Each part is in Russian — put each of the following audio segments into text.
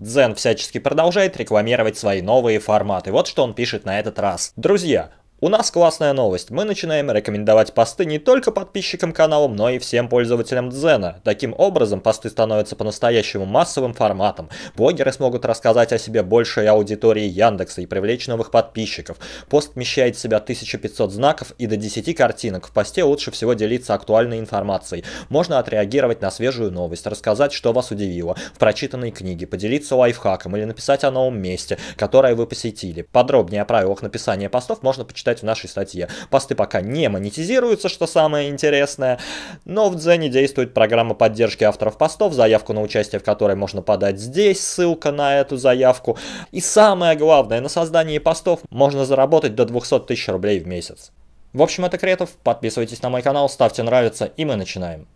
Дзен всячески продолжает рекламировать свои новые форматы. Вот что он пишет на этот раз. Друзья, у нас классная новость. Мы начинаем рекомендовать посты не только подписчикам канала, но и всем пользователям Дзена. Таким образом, посты становятся по-настоящему массовым форматом. Блогеры смогут рассказать о себе большей аудитории Яндекса и привлечь новых подписчиков. Пост вмещает в себя 1500 знаков и до 10 картинок. В посте лучше всего делиться актуальной информацией. Можно отреагировать на свежую новость, рассказать, что вас удивило в прочитанной книге, поделиться лайфхаком или написать о новом месте, которое вы посетили. Подробнее о правилах написания постов можно почитать прочитать в нашей статье. Посты пока не монетизируются, что самое интересное, но в Дзене действует программа поддержки авторов постов, заявку на участие в которой можно подать здесь, ссылка на эту заявку. И самое главное, на создании постов можно заработать до 200 тысяч рублей в месяц. В общем, это Кретов, подписывайтесь на мой канал, ставьте нравится и мы начинаем.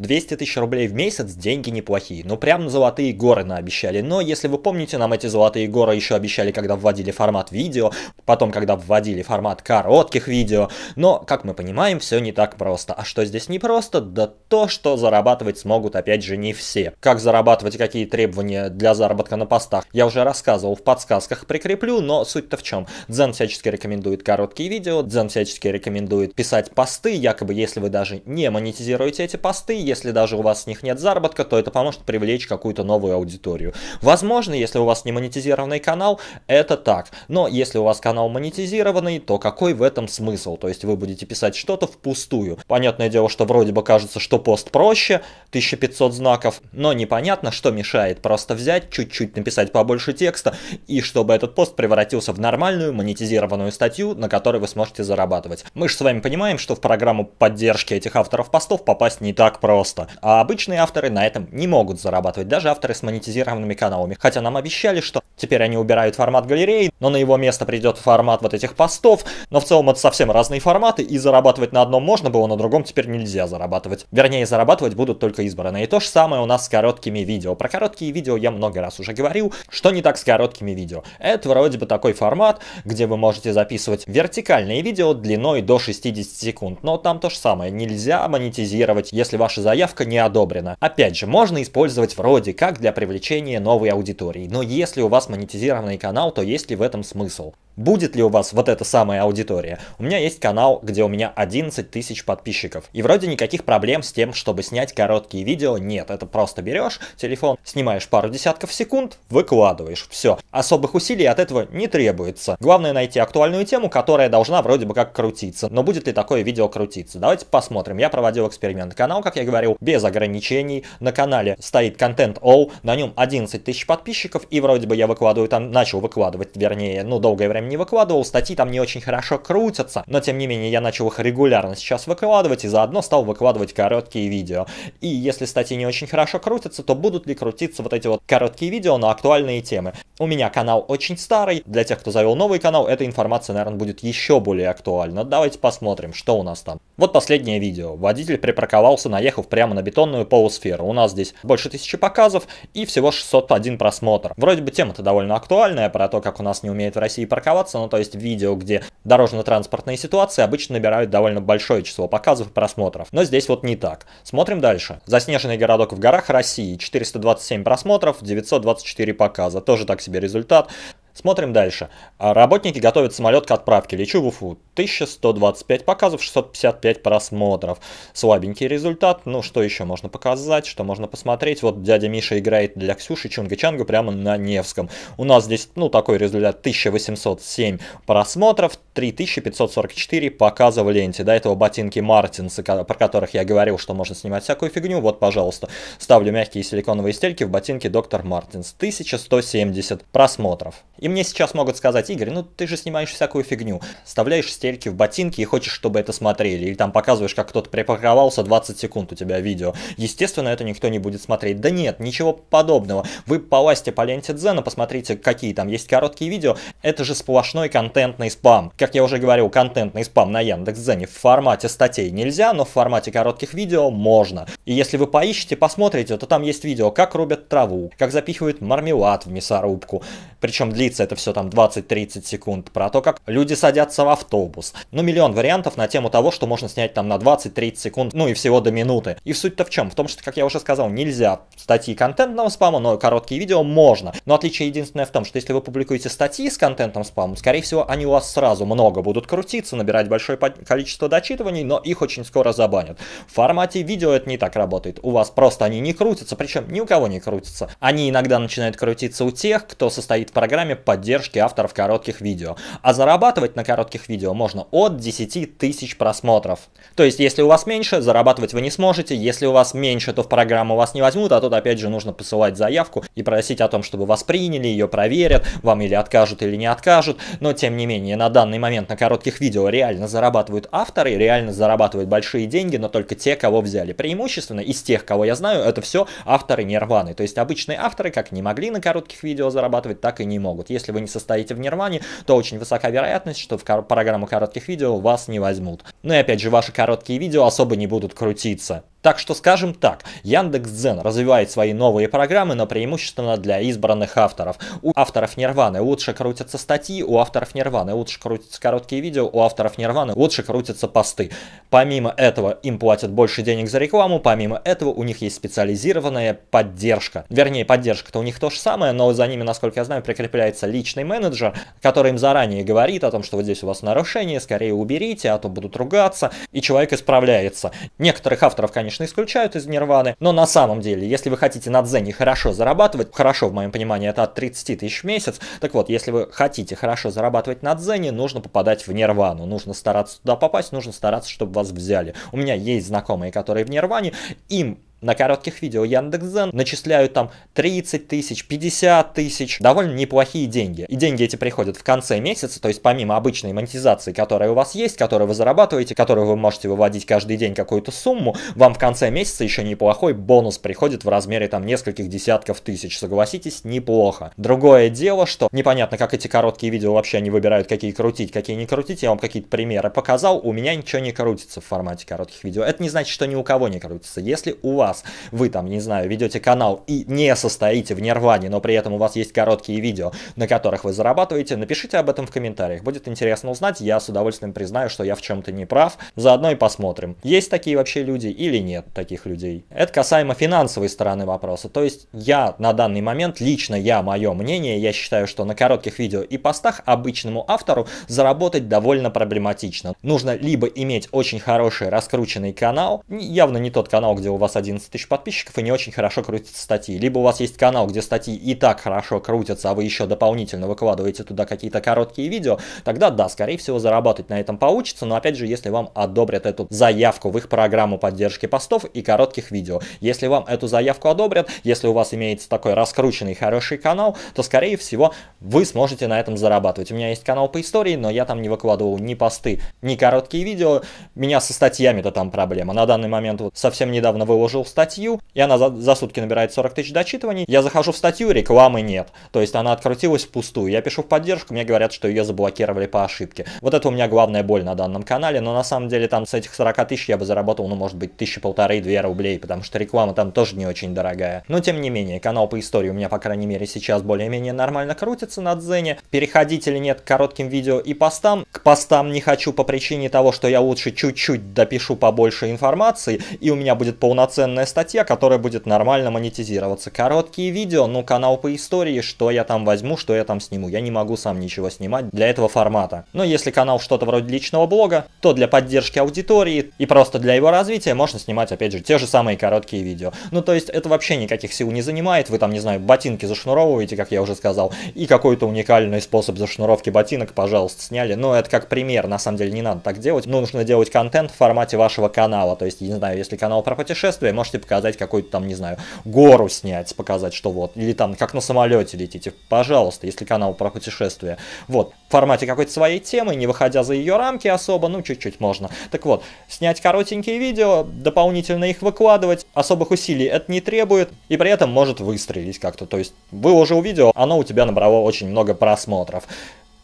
200 тысяч рублей в месяц – деньги неплохие. но ну, прям золотые горы наобещали. Но если вы помните, нам эти золотые горы еще обещали, когда вводили формат видео, потом, когда вводили формат коротких видео. Но, как мы понимаем, все не так просто. А что здесь не просто? Да то, что зарабатывать смогут опять же не все. Как зарабатывать какие требования для заработка на постах, я уже рассказывал в подсказках, прикреплю, но суть-то в чем. Дзен всячески рекомендует короткие видео, Дзен всячески рекомендует писать посты, якобы если вы даже не монетизируете эти посты, если даже у вас с них нет заработка, то это поможет привлечь какую-то новую аудиторию. Возможно, если у вас не монетизированный канал, это так. Но если у вас канал монетизированный, то какой в этом смысл? То есть вы будете писать что-то впустую. Понятное дело, что вроде бы кажется, что пост проще, 1500 знаков, но непонятно, что мешает просто взять, чуть-чуть написать побольше текста, и чтобы этот пост превратился в нормальную монетизированную статью, на которой вы сможете зарабатывать. Мы же с вами понимаем, что в программу поддержки этих авторов постов попасть не так просто просто. А обычные авторы на этом не могут зарабатывать, даже авторы с монетизированными каналами. Хотя нам обещали, что теперь они убирают формат галереи, но на его место придет формат вот этих постов, но в целом это совсем разные форматы, и зарабатывать на одном можно было, на другом теперь нельзя зарабатывать. Вернее, зарабатывать будут только избранные. И то же самое у нас с короткими видео. Про короткие видео я много раз уже говорил, что не так с короткими видео. Это вроде бы такой формат, где вы можете записывать вертикальные видео длиной до 60 секунд, но там то же самое, нельзя монетизировать, если ваши ваша заявка не одобрена. Опять же, можно использовать вроде как для привлечения новой аудитории, но если у вас монетизированный канал, то есть ли в этом смысл? Будет ли у вас вот эта самая аудитория? У меня есть канал, где у меня 11 тысяч подписчиков. И вроде никаких проблем с тем, чтобы снять короткие видео, нет. Это просто берешь телефон, снимаешь пару десятков секунд, выкладываешь. Все. Особых усилий от этого не требуется. Главное найти актуальную тему, которая должна вроде бы как крутиться. Но будет ли такое видео крутиться? Давайте посмотрим. Я проводил эксперимент. Канал, как я говорил, без ограничений. На канале стоит контент All, на нем 11 тысяч подписчиков, и вроде бы я выкладываю там, начал выкладывать, вернее, ну, долгое время не выкладывал, статьи там не очень хорошо крутятся, но тем не менее я начал их регулярно сейчас выкладывать, и заодно стал выкладывать короткие видео. И если статьи не очень хорошо крутятся, то будут ли крутиться вот эти вот короткие видео на актуальные темы? У меня канал очень старый, для тех, кто завел новый канал, эта информация, наверное, будет еще более актуальна. Давайте посмотрим, что у нас там. Вот последнее видео. Водитель припарковался, наехав прямо на бетонную полусферу. У нас здесь больше тысячи показов и всего 601 просмотр. Вроде бы тема-то довольно актуальная, про то, как у нас не умеют в России парковаться, ну то есть видео, где дорожно-транспортные ситуации обычно набирают довольно большое число показов и просмотров. Но здесь вот не так. Смотрим дальше. Заснеженный городок в горах России. 427 просмотров, 924 показа. Тоже так себе результат. Смотрим дальше. Работники готовят самолет к отправке. Лечу в Уфу. 1125 показов, 655 просмотров. Слабенький результат. Ну, что еще можно показать, что можно посмотреть. Вот дядя Миша играет для Ксюши Чунга Чанга прямо на Невском. У нас здесь, ну, такой результат 1807 просмотров, 3544 показа в ленте. До этого ботинки Мартинса, про которых я говорил, что можно снимать всякую фигню. Вот, пожалуйста, ставлю мягкие силиконовые стельки в ботинки Доктор Мартинс. 1170 просмотров. И мне сейчас могут сказать, Игорь, ну ты же снимаешь всякую фигню. Вставляешь стельки гельки в ботинке и хочешь, чтобы это смотрели. Или там показываешь, как кто-то припарковался, 20 секунд у тебя видео. Естественно, это никто не будет смотреть. Да нет, ничего подобного. Вы полазьте по ленте Дзена, посмотрите, какие там есть короткие видео. Это же сплошной контентный спам. Как я уже говорил, контентный спам на Яндекс.Дзене в формате статей нельзя, но в формате коротких видео можно. И если вы поищете, посмотрите, то там есть видео, как рубят траву, как запихивают мармелад в мясорубку, причем длится это все там 20-30 секунд, про то, как люди садятся в автобус. Ну, миллион вариантов на тему того, что можно снять там на 20-30 секунд, ну и всего до минуты. И суть-то в чем? В том, что, как я уже сказал, нельзя статьи контентного спама, но короткие видео можно. Но отличие единственное в том, что если вы публикуете статьи с контентом спама, скорее всего, они у вас сразу много будут крутиться, набирать большое количество дочитываний, но их очень скоро забанят. В формате видео это не так работает. У вас просто они не крутятся, причем ни у кого не крутятся. Они иногда начинают крутиться у тех, кто состоит в программе поддержки авторов коротких видео. А зарабатывать на коротких видео можно от 10 тысяч просмотров. То есть, если у вас меньше, зарабатывать вы не сможете. Если у вас меньше, то в программу вас не возьмут, а тут опять же нужно посылать заявку и просить о том, чтобы вас приняли, ее проверят, вам или откажут, или не откажут. Но, тем не менее, на данный момент на коротких видео реально зарабатывают авторы, реально зарабатывают большие деньги, но только те, кого взяли. Преимущественно из тех, кого я знаю, это все авторы нирваны. То есть, обычные авторы как не могли на коротких видео зарабатывать, так и не могут. Если вы не состоите в Нирване, то очень высока вероятность, что в программу коротких видео вас не возьмут. Ну и опять же, ваши короткие видео особо не будут крутиться. Так что скажем так, Яндекс.Дзен развивает свои новые программы, но преимущественно для избранных авторов. У авторов Нирваны лучше крутятся статьи, у авторов Нирваны лучше крутятся короткие видео, у авторов Нирваны лучше крутятся посты. Помимо этого им платят больше денег за рекламу, помимо этого у них есть специализированная поддержка. Вернее, поддержка-то у них то же самое, но за ними, насколько я знаю, прикрепляется личный менеджер, который им заранее говорит о том, что вот здесь у вас нарушение, скорее уберите, а то будут ругаться ругаться, и человек исправляется. Некоторых авторов, конечно, исключают из нирваны, но на самом деле, если вы хотите на дзене хорошо зарабатывать, хорошо, в моем понимании, это от 30 тысяч в месяц, так вот, если вы хотите хорошо зарабатывать на дзене, нужно попадать в нирвану, нужно стараться туда попасть, нужно стараться, чтобы вас взяли. У меня есть знакомые, которые в нирване, им на коротких видео Яндекс.Зен начисляют там 30 тысяч, 50 тысяч, довольно неплохие деньги. И деньги эти приходят в конце месяца, то есть помимо обычной монетизации, которая у вас есть, которую вы зарабатываете, которую вы можете выводить каждый день какую-то сумму, вам в конце месяца еще неплохой бонус приходит в размере там нескольких десятков тысяч. Согласитесь, неплохо. Другое дело, что непонятно, как эти короткие видео вообще они выбирают, какие крутить, какие не крутить. Я вам какие-то примеры показал, у меня ничего не крутится в формате коротких видео. Это не значит, что ни у кого не крутится. Если у вас раз вы там, не знаю, ведете канал и не состоите в нирване, но при этом у вас есть короткие видео, на которых вы зарабатываете, напишите об этом в комментариях. Будет интересно узнать, я с удовольствием признаю, что я в чем-то не прав. Заодно и посмотрим, есть такие вообще люди или нет таких людей. Это касаемо финансовой стороны вопроса. То есть я на данный момент, лично я, мое мнение, я считаю, что на коротких видео и постах обычному автору заработать довольно проблематично. Нужно либо иметь очень хороший раскрученный канал, явно не тот канал, где у вас один 11 тысяч подписчиков и не очень хорошо крутятся статьи. Либо у вас есть канал, где статьи и так хорошо крутятся, а вы еще дополнительно выкладываете туда какие-то короткие видео, тогда да, скорее всего зарабатывать на этом получится, но опять же, если вам одобрят эту заявку в их программу поддержки постов и коротких видео. Если вам эту заявку одобрят, если у вас имеется такой раскрученный хороший канал, то скорее всего вы сможете на этом зарабатывать. У меня есть канал по истории, но я там не выкладывал ни посты, ни короткие видео. Меня со статьями-то там проблема. На данный момент вот совсем недавно выложил статью, и она за, за сутки набирает 40 тысяч дочитываний. Я захожу в статью, рекламы нет. То есть она открутилась впустую. Я пишу в поддержку, мне говорят, что ее заблокировали по ошибке. Вот это у меня главная боль на данном канале, но на самом деле там с этих 40 тысяч я бы заработал, ну, может быть, тысячи полторы-две рублей, потому что реклама там тоже не очень дорогая. Но тем не менее, канал по истории у меня, по крайней мере, сейчас более-менее нормально крутится на Дзене. Переходить или нет к коротким видео и постам. К постам не хочу по причине того, что я лучше чуть-чуть допишу побольше информации, и у меня будет полноценная полноценная статья, которая будет нормально монетизироваться. Короткие видео, ну канал по истории, что я там возьму, что я там сниму. Я не могу сам ничего снимать для этого формата. Но если канал что-то вроде личного блога, то для поддержки аудитории и просто для его развития можно снимать, опять же, те же самые короткие видео. Ну то есть это вообще никаких сил не занимает, вы там, не знаю, ботинки зашнуровываете, как я уже сказал, и какой-то уникальный способ зашнуровки ботинок, пожалуйста, сняли. Но это как пример, на самом деле не надо так делать. Ну, нужно делать контент в формате вашего канала, то есть, не знаю, если канал про путешествия, можете показать какой то там, не знаю, гору снять, показать, что вот, или там как на самолете летите, пожалуйста, если канал про путешествия. Вот, в формате какой-то своей темы, не выходя за ее рамки особо, ну чуть-чуть можно. Так вот, снять коротенькие видео, дополнительно их выкладывать, особых усилий это не требует, и при этом может выстрелить как-то. То есть выложил видео, оно у тебя набрало очень много просмотров.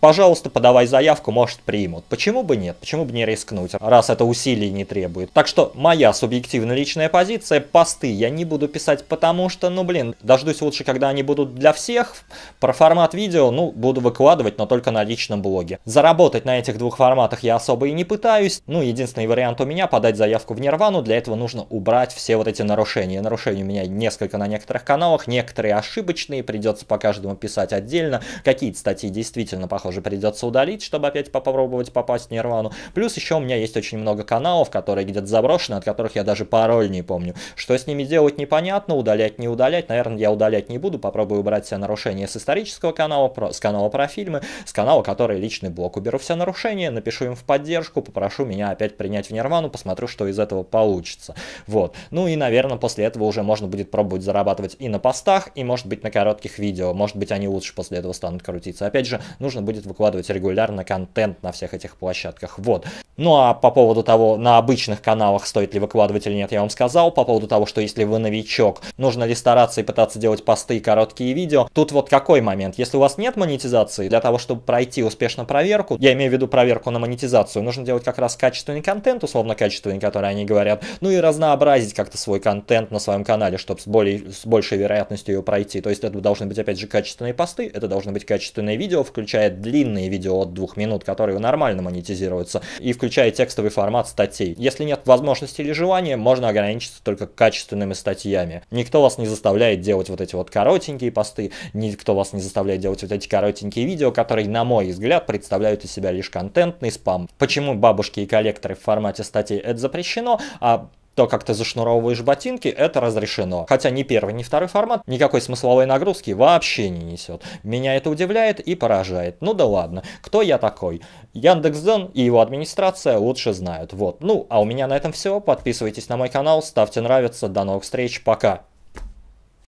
Пожалуйста, подавай заявку, может примут. Почему бы нет? Почему бы не рискнуть, раз это усилий не требует? Так что моя субъективно личная позиция, посты я не буду писать, потому что, ну блин, дождусь лучше, когда они будут для всех. Про формат видео, ну, буду выкладывать, но только на личном блоге. Заработать на этих двух форматах я особо и не пытаюсь. Ну, единственный вариант у меня, подать заявку в Нирвану, для этого нужно убрать все вот эти нарушения. Нарушений у меня несколько на некоторых каналах, некоторые ошибочные, придется по каждому писать отдельно. Какие-то статьи действительно, похоже, похоже, придется удалить, чтобы опять попробовать попасть в Нирвану. Плюс еще у меня есть очень много каналов, которые где-то заброшены, от которых я даже пароль не помню. Что с ними делать непонятно, удалять не удалять. Наверное, я удалять не буду, попробую убрать все нарушения с исторического канала, про, с канала про фильмы, с канала, который личный блок. Уберу все нарушения, напишу им в поддержку, попрошу меня опять принять в Нирвану, посмотрю, что из этого получится. Вот. Ну и, наверное, после этого уже можно будет пробовать зарабатывать и на постах, и, может быть, на коротких видео. Может быть, они лучше после этого станут крутиться. Опять же, нужно будет будет выкладывать регулярно контент на всех этих площадках. Вот. Ну а по поводу того, на обычных каналах стоит ли выкладывать или нет, я вам сказал. По поводу того, что если вы новичок, нужно ли стараться и пытаться делать посты и короткие видео. Тут вот какой момент. Если у вас нет монетизации, для того, чтобы пройти успешно проверку, я имею в виду проверку на монетизацию, нужно делать как раз качественный контент, условно качественный, который они говорят, ну и разнообразить как-то свой контент на своем канале, чтобы с, более, с большей вероятностью ее пройти. То есть это должны быть, опять же, качественные посты, это должны быть качественные видео, включая длинные видео от двух минут, которые нормально монетизируются, и включая текстовый формат статей. Если нет возможности или желания, можно ограничиться только качественными статьями. Никто вас не заставляет делать вот эти вот коротенькие посты, никто вас не заставляет делать вот эти коротенькие видео, которые, на мой взгляд, представляют из себя лишь контентный спам. Почему бабушки и коллекторы в формате статей это запрещено, а то, как ты зашнуровываешь ботинки, это разрешено. Хотя ни первый, ни второй формат никакой смысловой нагрузки вообще не несет. Меня это удивляет и поражает. Ну да ладно, кто я такой? Яндекс.Дзен и его администрация лучше знают. Вот. Ну, а у меня на этом все. Подписывайтесь на мой канал, ставьте нравится. До новых встреч, пока!